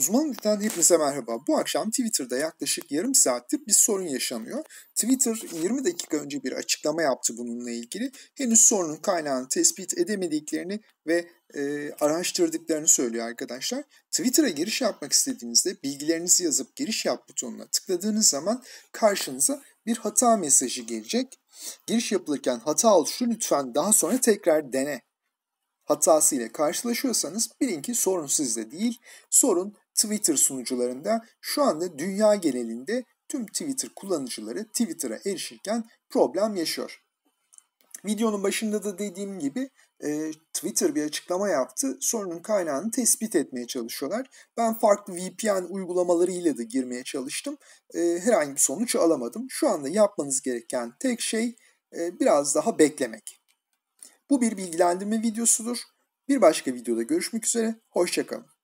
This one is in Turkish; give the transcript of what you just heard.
Uzmanlıktan hepinize merhaba. Bu akşam Twitter'da yaklaşık yarım saattir bir sorun yaşanıyor. Twitter 20 dakika önce bir açıklama yaptı bununla ilgili. Henüz sorunun kaynağını tespit edemediklerini ve e, araştırdıklarını söylüyor arkadaşlar. Twitter'a giriş yapmak istediğinizde bilgilerinizi yazıp giriş yap butonuna tıkladığınız zaman karşınıza bir hata mesajı gelecek. Giriş yapılırken hata oluştu lütfen daha sonra tekrar dene hatası ile karşılaşıyorsanız bilin ki sorun sizde değil, sorun Twitter sunucularında şu anda dünya genelinde tüm Twitter kullanıcıları Twitter'a erişirken problem yaşıyor. Videonun başında da dediğim gibi e, Twitter bir açıklama yaptı. Sorunun kaynağını tespit etmeye çalışıyorlar. Ben farklı VPN uygulamalarıyla da girmeye çalıştım. E, herhangi bir sonuç alamadım. Şu anda yapmanız gereken tek şey e, biraz daha beklemek. Bu bir bilgilendirme videosudur. Bir başka videoda görüşmek üzere. Hoşçakalın.